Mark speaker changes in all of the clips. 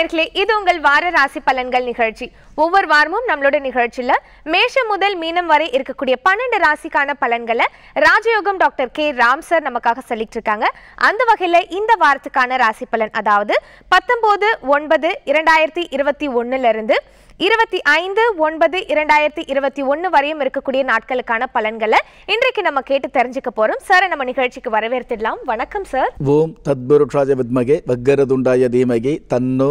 Speaker 1: நேர்களே இது உங்கள் வார ராசி பலன்கள் நிகழ்ச்சி ஒவ்வொரு வாரமும் நம்மளோட நிகழ்ச்சியில் மேஷம் முதல் மீனம் வரை இருக்கக்கூடிய பன்னெண்டு ராசிக்கான பலன்களை ராஜயோகம் டாக்டர் கே ராம் சார் நமக்காக சொல்லிட்டு இருக்காங்க அந்த வகையில் இந்த வாரத்துக்கான ராசி பலன் அதாவது பத்தொம்போது ஒன்பது இரண்டாயிரத்தி இருபத்தி ஒன்னுலேருந்து இருபத்தி ஐந்து ஒன்பது இரண்டாயிரத்தி இருபத்தி ஒன்று வரையும் இருக்கக்கூடிய நாட்களுக்கான பலன்களை இன்றைக்கு நம்ம கேட்டு தெரிஞ்சுக்க போறோம் சார் நம்ம நிகழ்ச்சிக்கு வரவேற்றிடலாம் வணக்கம் சார்
Speaker 2: ஓம் தத்புருஷாஜ வித்மகே வக்கரதுண்டாய தீமகி தன்னோ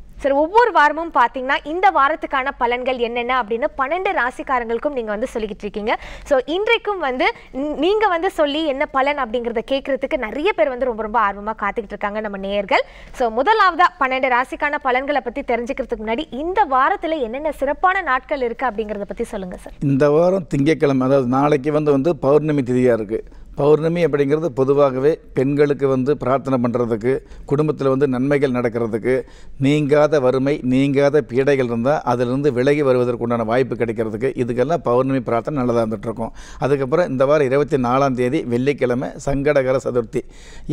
Speaker 1: சரி ஒவ்வொரு வாரமும் பார்த்தீங்கன்னா இந்த வாரத்துக்கான பலன்கள் என்னென்ன அப்படின்னு பன்னெண்டு ராசிக்காரங்களுக்கும் நீங்கள் வந்து சொல்லிக்கிட்டு இருக்கீங்க ஸோ இன்றைக்கும் வந்து நீங்கள் வந்து சொல்லி என்ன பலன் அப்படிங்கிறத கேட்குறதுக்கு நிறைய பேர் வந்து ரொம்ப ரொம்ப ஆர்வமாக காத்துக்கிட்டு இருக்காங்க நம்ம நேர்கள் ஸோ முதலாவதாக பன்னெண்டு ராசிக்கான பலன்களை பற்றி தெரிஞ்சுக்கிறதுக்கு முன்னாடி இந்த வாரத்தில் என்னென்ன சிறப்பான நாட்கள் இருக்குது அப்படிங்கிறத பற்றி சொல்லுங்கள் சார்
Speaker 2: இந்த வாரம் திங்கக்கிழமை அதாவது நாளைக்கு வந்து வந்து பௌர்ணமி திதியாக இருக்குது பௌர்ணமி அப்படிங்கிறது பொதுவாகவே பெண்களுக்கு வந்து பிரார்த்தனை பண்ணுறதுக்கு குடும்பத்தில் வந்து நன்மைகள் நடக்கிறதுக்கு நீங்காத வறுமை நீங்காத பீடைகள் இருந்தால் அதிலிருந்து விலகி வருவதற்கு உண்டான வாய்ப்பு கிடைக்கிறதுக்கு இதுக்கெல்லாம் பௌர்ணமி பிரார்த்தனை நல்லதாக இருந்துகிட்ருக்கும் அதுக்கப்புறம் இந்த வாரம் இருபத்தி நாலாம் தேதி வெள்ளிக்கிழமை சங்கடகர சதுர்த்தி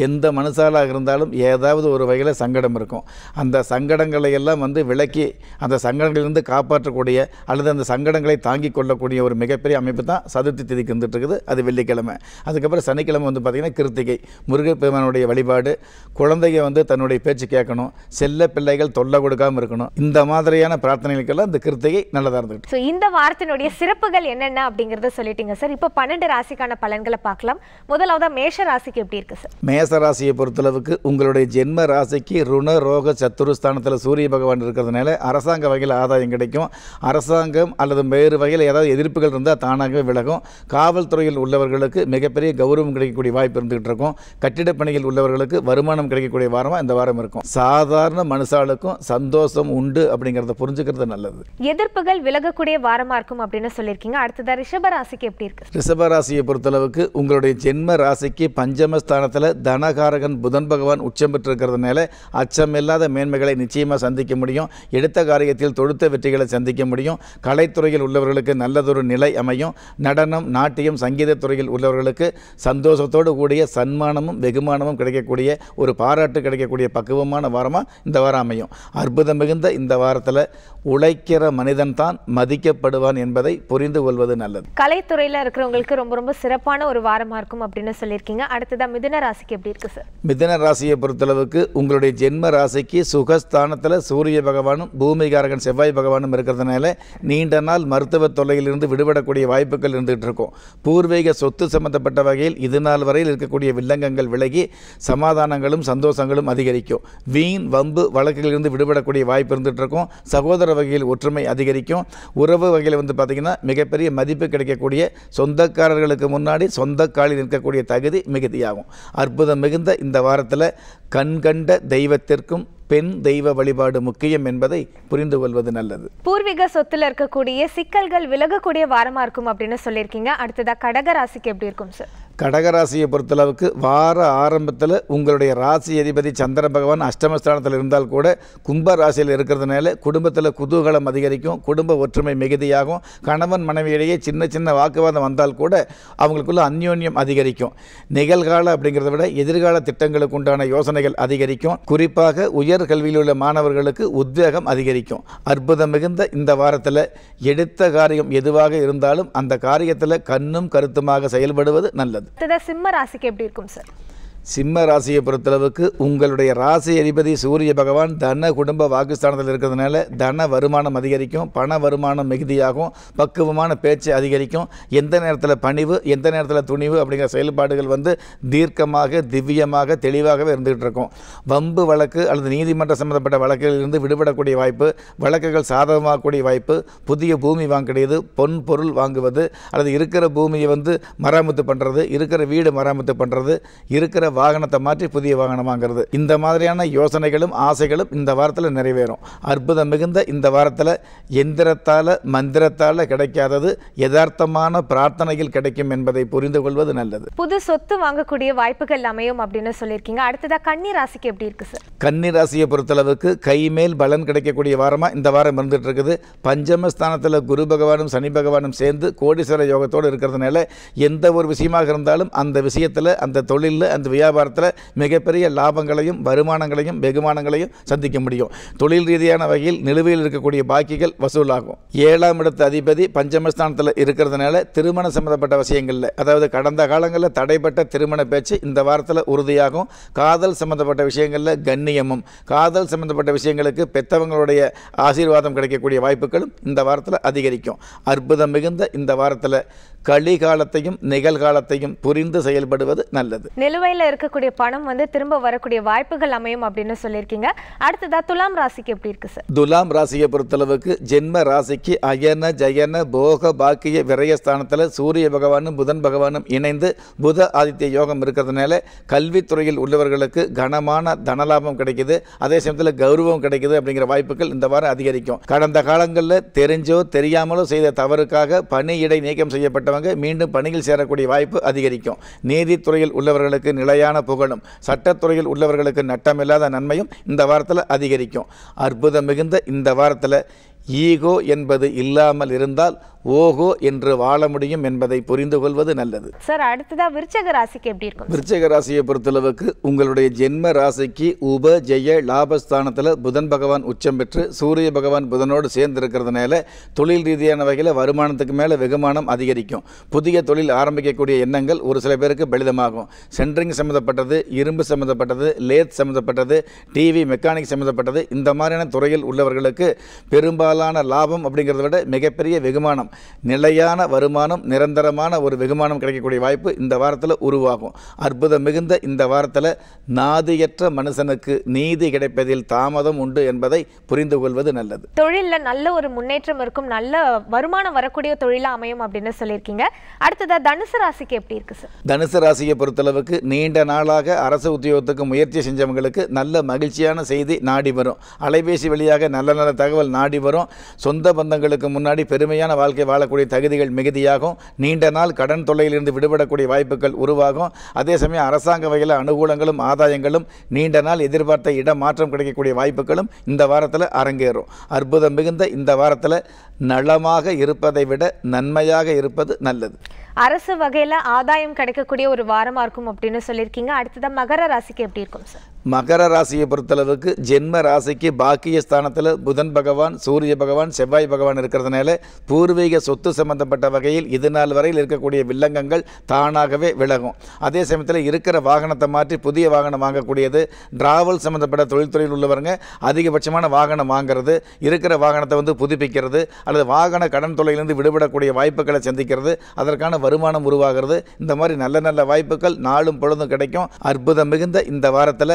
Speaker 2: எந்த மனுஷாலாக இருந்தாலும் ஏதாவது ஒரு வகையில் சங்கடம் இருக்கும் அந்த சங்கடங்களை எல்லாம் வந்து விலக்கி அந்த சங்கடங்களிலிருந்து காப்பாற்றக்கூடிய அல்லது அந்த சங்கடங்களை தாங்கி கொள்ளக்கூடிய ஒரு மிகப்பெரிய அமைப்பு தான் சதுர்த்தி திதிக்கு வந்துட்டு இருக்குது அது வெள்ளிக்கிழமை அதுக்கப்புறம் அதுக்கப்புறம் சனிக்கிழமை வந்து பார்த்திங்கன்னா கிருத்திகை முருகப்பெருமானுடைய வழிபாடு குழந்தைங்க வந்து தன்னுடைய பேச்சு கேட்கணும் செல்ல பிள்ளைகள் தொல்லை கொடுக்காம இருக்கணும் இந்த மாதிரியான பிரார்த்தனைகளுக்கெல்லாம் இந்த கிருத்திகை நல்லதாக இருந்துகிட்டு
Speaker 1: ஸோ இந்த வாரத்தினுடைய சிறப்புகள் என்னென்ன அப்படிங்கிறத சொல்லிட்டீங்க சார் இப்போ பன்னெண்டு ராசிக்கான பலன்களை பார்க்கலாம் முதலாவது மேஷ ராசிக்கு எப்படி இருக்குது சார்
Speaker 2: மேஷ ராசியை பொறுத்தளவுக்கு உங்களுடைய ஜென்ம ராசிக்கு ருண ரோக சத்துரு ஸ்தானத்தில் சூரிய பகவான் இருக்கிறதுனால அரசாங்க வகையில் ஆதாயம் கிடைக்கும் அரசாங்கம் அல்லது வேறு வகையில் ஏதாவது எதிர்ப்புகள் இருந்தால் தானாகவே விலகும் காவல்துறையில் உள்ளவர்களுக்கு மிகப்பெரிய கௌரவம் கிடைக்கக்கூடிய வாய்ப்பு இருந்துகிட்டு இருக்கும் கட்டிட பணியில் உள்ளவர்களுக்கு வருமானம் கிடைக்கக்கூடிய வாரமாக இந்த வாரம் இருக்கும் சாதாரண மனுஷாளுக்கும் சந்தோஷம் உண்டு அப்படிங்கிறத புரிஞ்சுக்கிறது நல்லது
Speaker 1: எதிர்ப்புகள் விலகக்கூடிய வாரமாக இருக்கும் அப்படின்னு சொல்லியிருக்கீங்க அடுத்ததா ரிஷபராசிக்கு எப்படி இருக்கு
Speaker 2: ரிஷபராசியை பொறுத்தளவுக்கு உங்களுடைய ஜென்ம ராசிக்கு பஞ்சமஸ்தானத்தில் தனகாரகன் புதன் பகவான் உச்சம் பெற்றிருக்கிறதுனால அச்சமில்லாத மேன்மைகளை நிச்சயமாக சந்திக்க முடியும் எடுத்த காரியத்தில் தொடுத்த வெற்றிகளை சந்திக்க முடியும் கலைத்துறையில் உள்ளவர்களுக்கு நல்லதொரு நிலை அமையும் நடனம் நாட்டியம் சங்கீத துறையில் உள்ளவர்களுக்கு சந்தோஷத்தோடு கூடிய சன்மானமும் வெகுமானமும் கிடைக்கக்கூடிய ஒரு பாராட்டு கிடைக்கக்கூடிய பக்குவமான வாரமாக இந்த வாரம் அமையும் அற்புதம் மிகுந்த இந்த வாரத்தில் உழைக்கிற மனிதன் தான் மதிக்கப்படுவான் என்பதை புரிந்து கொள்வது நல்லது
Speaker 1: கலைத்துறையில் இருக்கிறவங்களுக்கு ரொம்ப ரொம்ப சிறப்பான ஒரு வாரமாக இருக்கும் அப்படின்னு சொல்லியிருக்கீங்க அடுத்ததான் மிதன ராசிக்கு எப்படி இருக்கு சார்
Speaker 2: மிதன ராசியை பொறுத்தளவுக்கு உங்களுடைய ஜென்ம ராசிக்கு சுகஸ்தானத்தில் சூரிய பகவானும் பூமிகாரகன் செவ்வாய் பகவானும் இருக்கிறதுனால நீண்ட நாள் மருத்துவ தொல்லையிலிருந்து விடுபடக்கூடிய வாய்ப்புகள் இருந்துகிட்டு இருக்கும் பூர்வீக சொத்து சம்மந்தப்பட்ட வகையில் இது நாள் வரையில் இருக்கக்கூடிய வில்லங்கங்கள் விலகி சமாதானங்களும் சந்தோஷங்களும் அதிகரிக்கும் வீண் வம்பு வழக்குகளிலிருந்து விடுபடக்கூடிய வாய்ப்பு இருந்துகிட்டு இருக்கும் சகோதர வகையில் ஒற்றுமை அதிகரிக்கும் உறவு வகையில் வந்து பார்த்திங்கன்னா மிகப்பெரிய மதிப்பு கிடைக்கக்கூடிய சொந்தக்காரர்களுக்கு முன்னாடி சொந்தக்காலில் நிற்கக்கூடிய தகுதி மிகுதியாகும் அற்புதம் மிகுந்த இந்த வாரத்தில் கண்கண்ட தெய்வத்திற்கும் பெண் தெய்வ வழிபாடு முக்கியம் என்பதை புரிந்து கொள்வது நல்லது
Speaker 1: பூர்வீக சொத்துல இருக்கக்கூடிய சிக்கல்கள் விலகக்கூடிய வாரமா இருக்கும் அப்படின்னு சொல்லியிருக்கீங்க அடுத்ததா கடக ராசிக்கு எப்படி இருக்கும் சார்
Speaker 2: கடகராசியை பொறுத்தளவுக்கு வார ஆரம்பத்தில் உங்களுடைய ராசி அதிபதி சந்திர பகவான் அஷ்டமஸ்தானத்தில் இருந்தால் கூட கும்ப ராசியில் இருக்கிறதுனால குடும்பத்தில் குதூகலம் அதிகரிக்கும் குடும்ப ஒற்றுமை மிகுதியாகும் கணவன் மனைவியிடையே சின்ன சின்ன வாக்குவாதம் வந்தால் கூட அவங்களுக்குள்ள அந்யோன்யம் அதிகரிக்கும் நிகழ்கால அப்படிங்கிறத விட எதிர்கால திட்டங்களுக்கு உண்டான யோசனைகள் அதிகரிக்கும் குறிப்பாக உயர் கல்வியில் உள்ள மாணவர்களுக்கு உத்வேகம் அதிகரிக்கும் அற்புதம் மிகுந்த இந்த வாரத்தில் எடுத்த காரியம் எதுவாக இருந்தாலும் அந்த காரியத்தில் கண்ணும் கருத்துமாக செயல்படுவது நல்லது
Speaker 1: அடுத்ததாக சிம்ம ராசிக்கு எப்படி இருக்கும் சார்
Speaker 2: சிம்ம ராசியை பொறுத்தளவுக்கு உங்களுடைய ராசி அதிபதி சூரிய பகவான் தன குடும்ப வாக்குஸ்தானத்தில் இருக்கிறதுனால தன வருமானம் அதிகரிக்கும் பண வருமானம் மிகுதியாகும் பக்குவமான பேச்சு அதிகரிக்கும் எந்த நேரத்தில் பணிவு எந்த நேரத்தில் துணிவு அப்படிங்கிற செயல்பாடுகள் வந்து தீர்க்கமாக திவ்யமாக தெளிவாகவே இருந்துகிட்டு இருக்கும் வம்பு வழக்கு அல்லது நீதிமன்ற சம்பந்தப்பட்ட வழக்குகளிலிருந்து விடுபடக்கூடிய வாய்ப்பு வழக்குகள் சாதகமாகக்கூடிய வாய்ப்பு புதிய பூமி வாங்கக்கூடியது பொன் பொருள் வாங்குவது அல்லது இருக்கிற பூமியை வந்து மராமத்து பண்ணுறது இருக்கிற வீடு மராமத்து பண்ணுறது இருக்கிற வாகனத்தை மாற்றி புதிய வாகனம் வாங்குறது இந்த மாதிரியான யோசனைகளும் ஆசைகளும் இந்த வாரத்தில் நிறைவேறும் அற்புதம் மிகுந்த இந்த வாரத்தில் எந்திரத்தால் மந்திரத்தால் கிடைக்காதது யதார்த்தமான பிரார்த்தனையில் கிடைக்கும் என்பதை புரிந்து கொள்வது நல்லது
Speaker 1: புது சொத்து வாங்கக்கூடிய வாய்ப்புகள் அமையும் அப்படின்னு சொல்லியிருக்கீங்க அடுத்ததாக கன்னி ராசிக்கு எப்படி இருக்கு சார்
Speaker 2: கன்னி ராசியை பொறுத்தளவுக்கு கை மேல் பலன் கிடைக்கக்கூடிய வாரமாக இந்த வாரம் இருந்துட்டு இருக்குது பஞ்சமஸ்தானத்தில் குரு பகவானும் சனி பகவானும் சேர்ந்து கோடீஸ்வர யோகத்தோடு இருக்கிறதுனால எந்த ஒரு விஷயமாக இருந்தாலும் அந்த விஷயத்தில் அந்த தொழிலில் அந்த வியாபாரத்தில் மிகப்பெரிய லாபங்களையும் வருமானங்களையும் வெகுமானங்களையும் சந்திக்க முடியும் தொழில் ரீதியான வகையில் நிலுவையில் இருக்கக்கூடிய பாக்கிகள் வசூலாகும் ஏழாம் இடத்து அதிபதி பஞ்சமஸ்தானத்தில் இருக்கிறதுனால திருமணம் சம்பந்தப்பட்ட விஷயங்களில் அதாவது கடந்த காலங்களில் தடைப்பட்ட திருமண பேச்சு இந்த வாரத்தில் உறுதியாகும் காதல் சம்பந்தப்பட்ட விஷயங்களில் கண்ணியமும் காதல் சம்பந்தப்பட்ட விஷயங்களுக்கு பெற்றவங்களுடைய ஆசீர்வாதம் கிடைக்கக்கூடிய வாய்ப்புகளும் இந்த வாரத்தில் அதிகரிக்கும் அற்புதம் மிகுந்த இந்த வாரத்தில் கலிகாலத்தையும் நிகழ்காலத்தையும் புரிந்து செயல்படுவது நல்லது
Speaker 1: நிலுவையில் இருக்கக்கூடிய பணம் வந்து திரும்ப வரக்கூடிய வாய்ப்புகள் அமையும் அப்படின்னு சொல்லியிருக்கீங்க அடுத்ததா துலாம் ராசிக்கு எப்படி இருக்கு சார்
Speaker 2: துலாம் ராசியை பொறுத்தளவுக்கு ஜென்ம ராசிக்கு அயன ஜயன போக பாக்கிய விரயஸ்தானத்தில் சூரிய பகவானும் புதன் பகவானும் இணைந்து புத ஆதித்ய யோகம் இருக்கிறதுனால கல்வித்துறையில் உள்ளவர்களுக்கு கனமான தனலாபம் கிடைக்குது அதே சமயத்தில் கௌரவம் கிடைக்குது அப்படிங்கிற வாய்ப்புகள் இந்த வாரம் அதிகரிக்கும் கடந்த காலங்களில் தெரிஞ்சோ தெரியாமலோ செய்த தவறுக்காக பணி இடை நீக்கம் செய்யப்பட்டவங்க மீண்டும் பணியில் சேரக்கூடிய வாய்ப்பு அதிகரிக்கும் நீதித்துறையில் உள்ளவர்களுக்கு நிலை நிலையான புகழும் சட்டத்துறையில் உள்ளவர்களுக்கு நட்டமில்லாத நன்மையும் இந்த வாரத்தில் அதிகரிக்கும் அற்புதம் மிகுந்த இந்த வாரத்தில் ஈகோ என்பது இல்லாமல் இருந்தால் ஓகோ என்று வாழ முடியும் என்பதை புரிந்து கொள்வது நல்லது
Speaker 1: சார் அடுத்ததா விருச்சக ராசிக்கு எப்படி இருக்கும்
Speaker 2: விருச்சக ராசியை பொறுத்தளவுக்கு உங்களுடைய ஜென்ம ராசிக்கு உப ஜெய லாபஸ்தானத்தில் புதன் பகவான் உச்சம் பெற்று சூரிய பகவான் புதனோடு சேர்ந்து இருக்கிறதுனால தொழில் ரீதியான வகையில் வருமானத்துக்கு மேலே வெகுமானம் அதிகரிக்கும் புதிய தொழில் ஆரம்பிக்கக்கூடிய எண்ணங்கள் ஒரு சில பேருக்கு பலிதமாகும் சென்ட்ரிங் சம்மந்தப்பட்டது இரும்பு சம்மந்தப்பட்டது லேத் சம்மந்தப்பட்டது டிவி மெக்கானிக் சம்மந்தப்பட்டது இந்த மாதிரியான துறையில் உள்ளவர்களுக்கு பெரும்பாலான லாபம் அப்படிங்கிறத விட மிகப்பெரிய வெகுமானம் நிலையான வருமானம் நிரந்தரமான ஒரு வெகுமானம் கிடைக்கக்கூடிய வாய்ப்பு இந்த வாரத்தில் உருவாகும் அற்புதம் மிகுந்த இந்த வாரத்தில் நாதியற்ற மனுஷனுக்கு நீதி கிடைப்பதில் தாமதம் உண்டு என்பதை புரிந்து கொள்வது நல்லது
Speaker 1: தொழிலில் நல்ல ஒரு முன்னேற்றம் இருக்கும் நல்ல வருமானம் வரக்கூடிய தொழிலாக அமையும் அப்படின்னு சொல்லியிருக்கீங்க அடுத்ததாக தனுசு ராசிக்கு எப்படி இருக்கு சார்
Speaker 2: தனுசு ராசியை பொறுத்தளவுக்கு நீண்ட நாளாக அரசு உத்தியோகத்துக்கு முயற்சி செஞ்சவங்களுக்கு நல்ல மகிழ்ச்சியான செய்தி நாடி வரும் அலைபேசி வழியாக நல்ல நல்ல தகவல் நாடி வரும் சொந்த பந்தங்களுக்கு முன்னாடி பெருமையான வாழ்க்கை வாழ்க்கை வாழக்கூடிய தகுதிகள் மிகுதியாகும் நீண்ட நாள் கடன் தொல்லையிலிருந்து விடுபடக்கூடிய வாய்ப்புகள் உருவாகும் அதே சமயம் அரசாங்க வகையில் அனுகூலங்களும் ஆதாயங்களும் நீண்ட நாள் எதிர்பார்த்த இடம் மாற்றம் கிடைக்கக்கூடிய வாய்ப்புகளும் இந்த வாரத்தில் அரங்கேறும் அற்புதம் மிகுந்த இந்த வாரத்தில் நலமாக இருப்பதை விட நன்மையாக இருப்பது நல்லது
Speaker 1: அரசு வகையில் ஆதாயம் கிடைக்கக்கூடிய ஒரு வாரமாக இருக்கும் அப்படின்னு சொல்லியிருக்கீங்க அடுத்ததாக மகர ராசிக்கு எப்படி இருக்கும் சார்
Speaker 2: மகர ராசியை பொறுத்தளவுக்கு ஜென்ம ராசிக்கு பாக்கிய ஸ்தானத்தில் புதன் பகவான் சூரிய பகவான் செவ்வாய் பகவான் இருக்கிறதுனால பூர்வீக சொத்து சம்பந்தப்பட்ட வகையில் இது நாள் வரையில் இருக்கக்கூடிய வில்லங்கங்கள் தானாகவே விலகும் அதே சமயத்தில் இருக்கிற வாகனத்தை மாற்றி புதிய வாகனம் வாங்கக்கூடியது டிராவல் சம்மந்தப்பட்ட தொழில்துறையில் உள்ளவருங்க அதிகபட்சமான வாகனம் வாங்கிறது இருக்கிற வாகனத்தை வந்து புதுப்பிக்கிறது அல்லது வாகன கடன் தொலையிலிருந்து விடுபடக்கூடிய வாய்ப்புகளை சந்திக்கிறது அதற்கான வருமானம் உருவாகிறது இந்த மாதிரி நல்ல நல்ல வாய்ப்புகள் நாளும் பொழுதும் கிடைக்கும் அற்புதம் மிகுந்த இந்த வாரத்தில்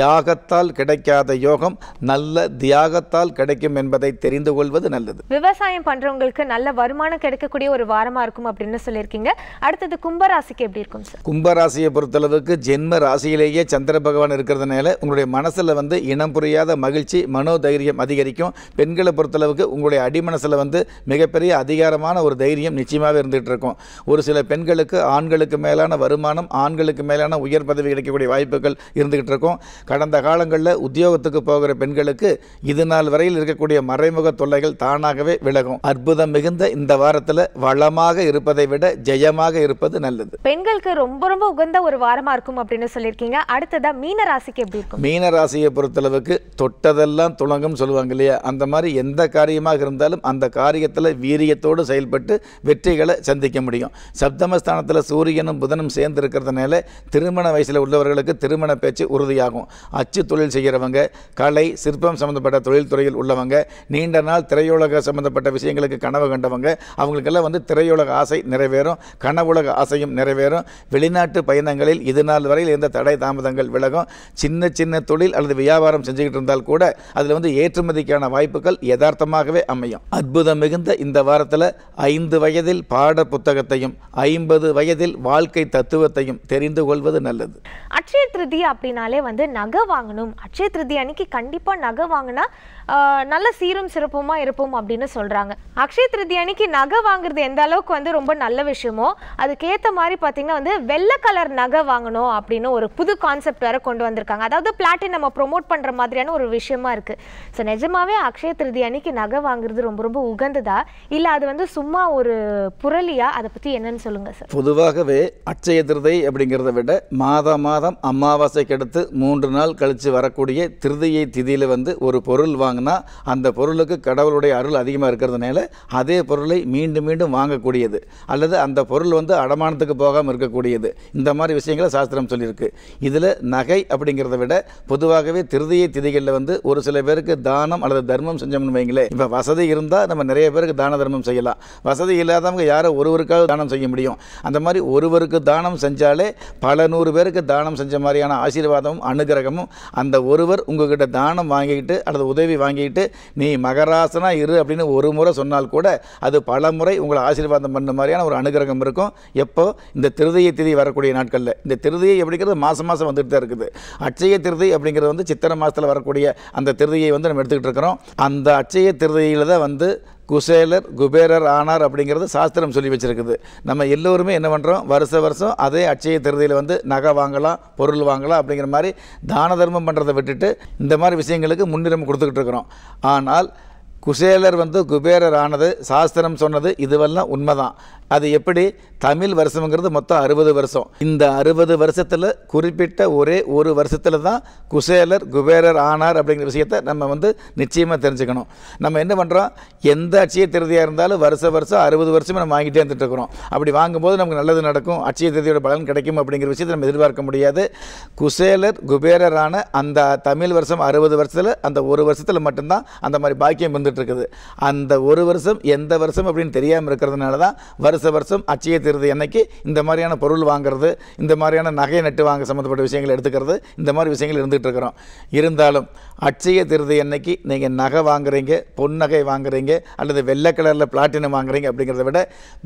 Speaker 2: யாகத்தால் கிடைக்காத யோகம் நல்ல தியாகத்தால் கிடைக்கும் என்பதை தெரிந்து கொள்வது நல்லது
Speaker 1: விவசாயம் பண்றவங்களுக்கு நல்ல வருமானம் கிடைக்கக்கூடிய ஒரு வாரமா இருக்கும் அப்படின்னு சொல்லியிருக்கீங்க அடுத்தது கும்பராசிக்கு எப்படி இருக்கும் சார்
Speaker 2: கும்பராசியை பொறுத்தளவுக்கு ஜென்ம ராசியிலேயே சந்திர பகவான் இருக்கிறதுனால உங்களுடைய மனசில் வந்து இனம் புரியாத மகிழ்ச்சி மனோதைரியம் அதிகரிக்கும் பெண்களை பொறுத்தளவுக்கு உங்களுடைய அடிமனசில் வந்து மிகப்பெரிய அதிகாரமான ஒரு தைரியம் நிச்சயமாகவே இருந்துகிட்டு இருக்கும் ஒரு சில பெண்களுக்கு ஆண்களுக்கு மேலான வருமானம் ஆண்களுக்கு மேலான உயர் பதவி கிடைக்கக்கூடிய வாய்ப்புகள் இருந்துக்கிட்டு இருக்கும் கடந்த காலங்களில் உத்தியோகத்துக்கு போகிற பெண்களுக்கு இது நாள் வரையில் இருக்கக்கூடிய மறைமுக தொல்லைகள் தானாகவே விலகும் அற்புதம் மிகுந்த இந்த வாரத்தில் வளமாக இருப்பதை விட ஜெயமாக இருப்பது நல்லது
Speaker 1: பெண்களுக்கு ரொம்ப ரொம்ப உகந்த ஒரு வாரமாக இருக்கும் அப்படின்னு சொல்லியிருக்கீங்க அடுத்ததாக மீன ராசிக்கு எப்படி இருக்கும்
Speaker 2: மீன ராசியை பொறுத்தளவுக்கு தொட்டதெல்லாம் துளங்கும் சொல்லுவாங்க இல்லையா அந்த மாதிரி எந்த காரியமாக இருந்தாலும் அந்த காரியத்தில் வீரியத்தோடு செயல்பட்டு வெற்றிகளை சந்திக்க முடியும் சப்தமஸ்தானத்தில் சூரியனும் புதனும் சேர்ந்து இருக்கிறதுனால திருமண வயசில் உள்ளவர்களுக்கு திருமண பேச்சு உறுதியாகும் அச்சு தொழில் செய்கிறவங்க கலை சிற்பம் சம்மந்தப்பட்ட தொழில்துறையில் உள்ளவங்க நீண்ட நாள் திரையுலக சம்மந்தப்பட்ட விஷயங்களுக்கு கனவு கண்டவங்க அவங்களுக்கெல்லாம் வந்து திரையுலக ஆசை நிறைவேறும் கனவுலக ஆசையும் நிறைவேறும் வெளிநாட்டு பயணங்களில் இது நாள் வரையில் எந்த தடை தாமதங்கள் விலகும் சின்ன சின்ன தொழில் அல்லது வியாபாரம் செஞ்சுக்கிட்டு இருந்தால் கூட அதில் வந்து ஏற்றுமதிக்கான வாய்ப்புகள் யதார்த்தமாகவே அமையும் அற்புதம் மிகுந்த இந்த வாரத்தில் ஐந்து வயதில் பாட புத்தகத்தை தத்துவத்தையும் ஐம்பது வயதில் வாழ்க்கை தத்துவத்தையும் தெரிந்து கொள்வது நல்லது
Speaker 1: அட்சய திருதி அப்படின்னாலே வந்து நகை வாங்கணும் அட்சய திருதி அன்னைக்கு கண்டிப்பாக நகை வாங்கினா நல்ல சீரும் சிறப்புமாக இருப்போம் அப்படின்னு சொல்கிறாங்க அக்ஷய திருதி அன்னைக்கு நகை வாங்குறது எந்த அளவுக்கு வந்து ரொம்ப நல்ல விஷயமோ அதுக்கேற்ற மாதிரி பார்த்தீங்கன்னா வந்து வெள்ளை கலர் நகை வாங்கணும் அப்படின்னு ஒரு புது கான்செப்ட் வேறு கொண்டு வந்திருக்காங்க அதாவது பிளாட்டின் நம்ம ப்ரொமோட் பண்ணுற மாதிரியான ஒரு விஷயமா இருக்குது ஸோ நிஜமாவே அக்ஷய திருதி அன்னைக்கு நகை வாங்குறது ரொம்ப ரொம்ப உகந்ததா இல்லை அது வந்து சும்மா ஒரு புரளியா அதை பற்றி என்னன்னு சொல்லுங்க சார்
Speaker 2: பொதுவாகவே அட்சய திருதை அப்படிங்கிறத விட மாத மாதம் அமாவாசைக்கு அடுத்து மூன்று நாள் கழித்து வரக்கூடிய திருதியை திதியில் வந்து ஒரு பொருள் வாங்கினா அந்த பொருளுக்கு கடவுளுடைய அருள் அதிகமாக இருக்கிறதுனால அதே பொருளை மீண்டும் மீண்டும் வாங்கக்கூடியது அல்லது அந்த பொருள் வந்து அடமானத்துக்கு போகாமல் இருக்கக்கூடியது இந்த மாதிரி விஷயங்களை சாஸ்திரம் சொல்லியிருக்கு இதில் நகை அப்படிங்கிறத விட பொதுவாகவே திருதையை திதிகளில் வந்து ஒரு சில பேருக்கு தானம் அல்லது தர்மம் செஞ்சோம்னு வைங்களேன் இப்போ வசதி இருந்தால் நம்ம நிறைய பேருக்கு தான தர்மம் செய்யலாம் வசதி இல்லாதவங்க யாரோ ஒருவருக்காவது தான தானம் செய்ய முடியும் அந்த மாதிரி ஒருவருக்கு தானம் செஞ்சாலே பல நூறு பேருக்கு தானம் செஞ்ச மாதிரியான ஆசீர்வாதமும் அனுகிரகமும் அந்த ஒருவர் உங்ககிட்ட தானம் வாங்கிக்கிட்டு அல்லது உதவி வாங்கிக்கிட்டு நீ மகராசனா இரு அப்படின்னு ஒரு முறை சொன்னால் கூட அது பல முறை உங்களை ஆசீர்வாதம் பண்ண மாதிரியான ஒரு அனுகிரகம் இருக்கும் எப்போ இந்த திருதய திதி வரக்கூடிய நாட்களில் இந்த திருதியை அப்படிங்கிறது மாதம் மாதம் வந்துட்டு தான் இருக்குது அட்சய திருதி அப்படிங்கிறது வந்து சித்திரை மாதத்தில் வரக்கூடிய அந்த திருதியை வந்து நம்ம எடுத்துக்கிட்டு இருக்கிறோம் அந்த அட்சய திருதியில் தான் வந்து குசேலர் குபேரர் ஆனார் அப்படிங்கிறது சாஸ்திரம் சொல்லி வச்சுருக்குது நம்ம எல்லோருமே என்ன பண்ணுறோம் வருஷ வருஷம் அதே அச்சய திருதியில் வந்து நகை வாங்கலாம் பொருள் வாங்கலாம் அப்படிங்கிற மாதிரி தான தர்மம் பண்ணுறதை விட்டுட்டு இந்த மாதிரி விஷயங்களுக்கு முன்னுரிமை கொடுத்துக்கிட்டு இருக்கிறோம் ஆனால் குசேலர் வந்து குபேரர் ஆனது சாஸ்திரம் சொன்னது இதுவெல்லாம் உண்மைதான் அது எப்படி தமிழ் வருஷம்ங்கிறது மொத்தம் அறுபது வருஷம் இந்த அறுபது வருஷத்தில் குறிப்பிட்ட ஒரே ஒரு வருஷத்தில் தான் குசேலர் குபேரர் ஆனார் அப்படிங்கிற விஷயத்தை நம்ம வந்து நிச்சயமாக தெரிஞ்சுக்கணும் நம்ம என்ன பண்ணுறோம் எந்த அச்சிய திருதியாக இருந்தாலும் வருஷ வருஷம் அறுபது வருஷம் நம்ம வாங்கிட்டே இருந்துட்டு இருக்கிறோம் அப்படி வாங்கும்போது நமக்கு நல்லது நடக்கும் அச்சிய திருதியோட பலன் கிடைக்கும் அப்படிங்கிற விஷயத்தை நம்ம எதிர்பார்க்க முடியாது குசேலர் குபேரரான அந்த தமிழ் வருஷம் அறுபது வருஷத்தில் அந்த ஒரு வருஷத்தில் மட்டும்தான் அந்த மாதிரி பாக்கியம் வந்துட்டு இருக்குது அந்த ஒரு வருஷம் எந்த வருஷம் அப்படின்னு தெரியாமல் இருக்கிறதுனால தான் வருஷம் வருஷ வருஷம் அச்சய திருதி அன்னைக்கு இந்த மாதிரியான பொருள் வாங்குறது இந்த மாதிரியான நகை நட்டு வாங்க சம்மந்தப்பட்ட விஷயங்கள் எடுத்துக்கிறது இந்த மாதிரி விஷயங்கள் இருந்துகிட்டு இருக்கிறோம் இருந்தாலும் அச்சய திருதி அன்னைக்கு நீங்கள் நகை வாங்குறீங்க பொன் நகை வாங்குறீங்க அல்லது வெள்ளை கலரில் பிளாட்டினம் வாங்குறீங்க அப்படிங்கிறத விட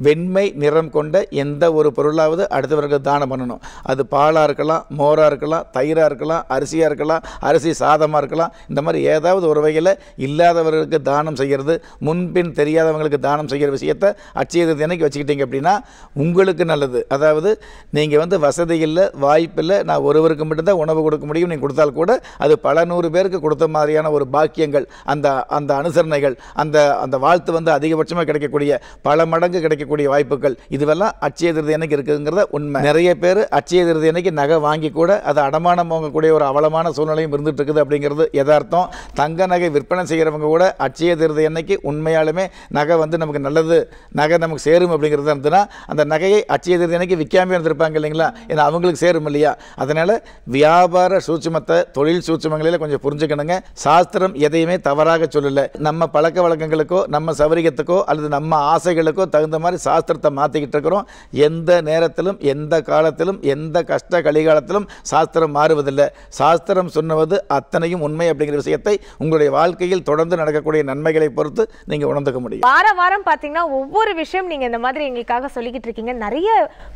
Speaker 2: வெண்மை நிறம் கொண்ட எந்த ஒரு பொருளாவது அடுத்தவர்கள் தானம் பண்ணணும் அது பாலாக இருக்கலாம் மோராக இருக்கலாம் தயிராக இருக்கலாம் அரிசியாக இருக்கலாம் அரிசி சாதமாக இருக்கலாம் இந்த மாதிரி ஏதாவது ஒரு வகையில் இல்லாதவர்களுக்கு தானம் செய்கிறது முன்பின் தெரியாதவங்களுக்கு தானம் செய்கிற விஷயத்தை அச்சய திருதி அன்னைக்கு வச்சுக்கிட்டு வச்சுக்கிட்டீங்க அப்படின்னா உங்களுக்கு நல்லது அதாவது நீங்கள் வந்து வசதி இல்லை வாய்ப்பில்லை நான் ஒருவருக்கு மட்டும்தான் உணவு கொடுக்க முடியும் நீங்கள் கொடுத்தால் கூட அது பல நூறு பேருக்கு கொடுத்த மாதிரியான ஒரு பாக்கியங்கள் அந்த அந்த அனுசரணைகள் அந்த அந்த வாழ்த்து வந்து அதிகபட்சமாக கிடைக்கக்கூடிய பல மடங்கு கிடைக்கக்கூடிய வாய்ப்புகள் இதுவெல்லாம் அச்சய திருதி அன்னைக்கு இருக்குங்கிறத உண்மை நிறைய பேர் அச்சய திருதி அன்னைக்கு நகை வாங்கி கூட அதை அடமானம் வாங்கக்கூடிய ஒரு அவலமான சூழ்நிலையும் இருந்துட்டு இருக்குது அப்படிங்கிறது எதார்த்தம் தங்க நகை விற்பனை செய்கிறவங்க கூட அச்சய திருதி அன்னைக்கு உண்மையாலுமே நகை வந்து நமக்கு நல்லது நகை நமக்கு சேரும் அப்படிங்கிற அப்படிங்கிறது இருந்ததுன்னா அந்த நகையை அச்சய திருதினைக்கு விற்காமே இருந்திருப்பாங்க இல்லைங்களா ஏன்னா அவங்களுக்கு சேரும் இல்லையா அதனால் வியாபார சூட்சமத்தை தொழில் சூட்சமங்களில் கொஞ்சம் புரிஞ்சுக்கணுங்க சாஸ்திரம் எதையுமே தவறாக சொல்லலை நம்ம பழக்க வழக்கங்களுக்கோ நம்ம சௌரியத்துக்கோ அல்லது நம்ம ஆசைகளுக்கோ தகுந்த மாதிரி சாஸ்திரத்தை மாற்றிக்கிட்டு இருக்கிறோம் எந்த நேரத்திலும் எந்த காலத்திலும் எந்த கஷ்ட கலிகாலத்திலும் சாஸ்திரம் மாறுவதில்லை சாஸ்திரம் சொன்னது அத்தனையும் உண்மை அப்படிங்கிற விஷயத்தை உங்களுடைய வாழ்க்கையில் தொடர்ந்து நடக்கக்கூடிய நன்மைகளை பொறுத்து நீங்கள் உணர்ந்துக்க முடியும்
Speaker 1: வார வாரம் பார்த்தீங்கன்னா ஒவ்வொரு விஷயம் நீங்கள் இந்த மாதிரி விஷயங்களை எங்களுக்காக சொல்லிக்கிட்டு இருக்கீங்க நிறைய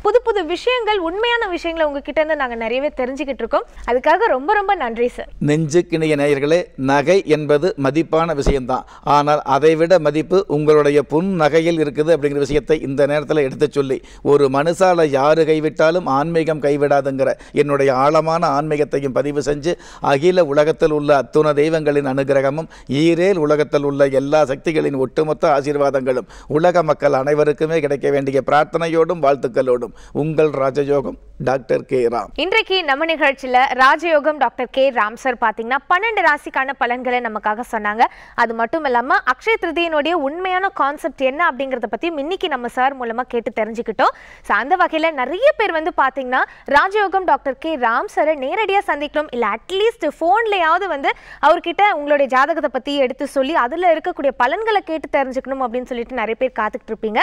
Speaker 1: புது புது விஷயங்கள் உண்மையான விஷயங்களை உங்ககிட்ட இருந்து நாங்கள் நிறையவே தெரிஞ்சுக்கிட்டு இருக்கோம் அதுக்காக ரொம்ப ரொம்ப நன்றி சார்
Speaker 2: நெஞ்சு கிணைய நேயர்களே நகை என்பது மதிப்பான விஷயம்தான் ஆனால் அதைவிட மதிப்பு உங்களுடைய புன் நகையில் இருக்குது அப்படிங்கிற விஷயத்தை இந்த நேரத்தில் எடுத்து சொல்லி ஒரு மனுஷால யாரு கைவிட்டாலும் ஆன்மீகம் கைவிடாதுங்கிற என்னுடைய ஆழமான ஆன்மீகத்தையும் பதிவு செஞ்சு அகில உலகத்தில் உள்ள அத்துண தெய்வங்களின் அனுகிரகமும் ஈரேல் உலகத்தில் உள்ள எல்லா சக்திகளின் ஒட்டுமொத்த ஆசீர்வாதங்களும் உலக மக்கள் அனைவருக்குமே கிடைக்க வேண்டிய பிரார்த்தனையோடும் வாழ்த்துக்களோடும் உங்கள் ராஜயோகம் டாக்டர் கே ராம்
Speaker 1: இன்றைக்கு நம்ம நிகழ்ச்சியில ராஜயோகம் டாக்டர் கே ராம் சார் பார்த்தீங்கன்னா பன்னெண்டு ராசிக்கான பலன்களை நமக்காக சொன்னாங்க அது மட்டும் இல்லாமல் அக்ஷய திருதியினுடைய உண்மையான கான்செப்ட் என்ன அப்படிங்கிறத பத்தி இன்னைக்கு நம்ம சார் மூலமா கேட்டு தெரிஞ்சுக்கிட்டோம் சோ அந்த வகையில் நிறைய பேர் வந்து பார்த்தீங்கன்னா ராஜயோகம் டாக்டர் கே ராம் சாரை நேரடியாக சந்திக்கணும் இல்லை அட்லீஸ்ட் ஃபோன்லையாவது வந்து அவர்கிட்ட உங்களுடைய ஜாதகத்தை பற்றி எடுத்து சொல்லி அதில் இருக்கக்கூடிய பலன்களை கேட்டு தெரிஞ்சுக்கணும் அப்படின்னு சொல்லிட்டு நிறைய பேர் காத்துக்கிட்டு இருப்பீங்க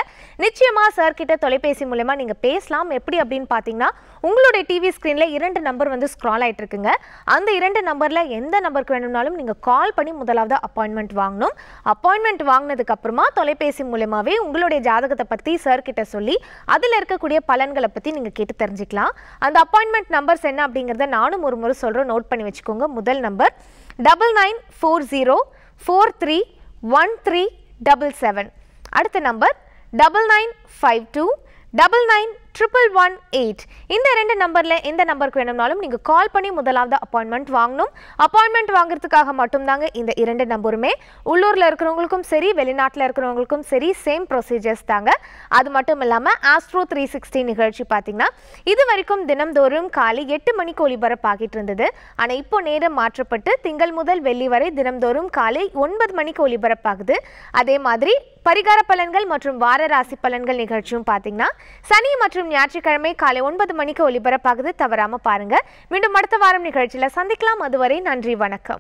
Speaker 1: நிச்சயமாக சார் கிட்ட தொலைபேசி மூலயமா நீங்கள் பேசலாம் எப்படி அப்படின்னு பார்த்தீங்கன்னா உங்களுடைய டிவி ஸ்க்ரீனில் இரண்டு நம்பர் வந்து ஸ்க்ரால் ஆகிட்டு இருக்குங்க அந்த இரண்டு நம்பரில் எந்த நம்பருக்கு வேணும்னாலும் நீங்கள் கால் பண்ணி முதலாவது அப்பாயின்மெண்ட் வாங்கணும் அப்பாயின்மெண்ட் வாங்கினதுக்கப்புறமா அப்புறமா தொலைபேசி மூலயமாவே உங்களுடைய ஜாதகத்தை பற்றி சார் கிட்ட சொல்லி அதில் இருக்கக்கூடிய பலன்களை பற்றி நீங்கள் கேட்டு தெரிஞ்சுக்கலாம் அந்த அப்பாயின்மெண்ட் நம்பர்ஸ் என்ன அப்படிங்கிறத நானும் ஒரு முறை சொல்கிறேன் நோட் பண்ணி வச்சுக்கோங்க முதல் number double nine four zero four three one three double seven அடுத்த number double nine five two double nine triple one eight இந்த ரெண்டு நம்பரில் எந்த நம்பருக்கு வேணும்னாலும் நீங்கள் கால் பண்ணி முதலாவது அப்பாயின்மெண்ட் வாங்கணும் அப்பாயின்மெண்ட் வாங்குறதுக்காக மட்டும்தாங்க இந்த இரண்டு நம்பருமே உள்ளூரில் இருக்கிறவங்களுக்கும் சரி வெளிநாட்டில் இருக்கிறவங்களுக்கும் சரி சேம் ப்ரொசீஜர்ஸ் தாங்க அது மட்டும் இல்லாமல் ஆஸ்ட்ரோ த்ரீ சிக்ஸ்டி நிகழ்ச்சி பார்த்தீங்கன்னா இது வரைக்கும் தினம்தோறும் காலை எட்டு மணிக்கு ஒலிபரப்பாகிட்டு இருந்தது ஆனால் இப்போ நேரம் மாற்றப்பட்டு திங்கள் முதல் வெள்ளி வரை தினம்தோறும் காலை ஒன்பது மணிக்கு ஒலிபரப்பாகுது அதே மாதிரி பரிகார பலன்கள் மற்றும் வார ராசி பலன்கள் நிகழ்ச்சியும் பார்த்தீங்கன்னா சனி மற்றும் ஞாயிற்றுக்கிழமை காலை ஒன்பது மணிக்கு ஒலிபரப்பாகுது தவறாமல் பாருங்க மீண்டும் அடுத்த வாரம் நிகழ்ச்சியில் சந்திக்கலாம் அதுவரை நன்றி வணக்கம்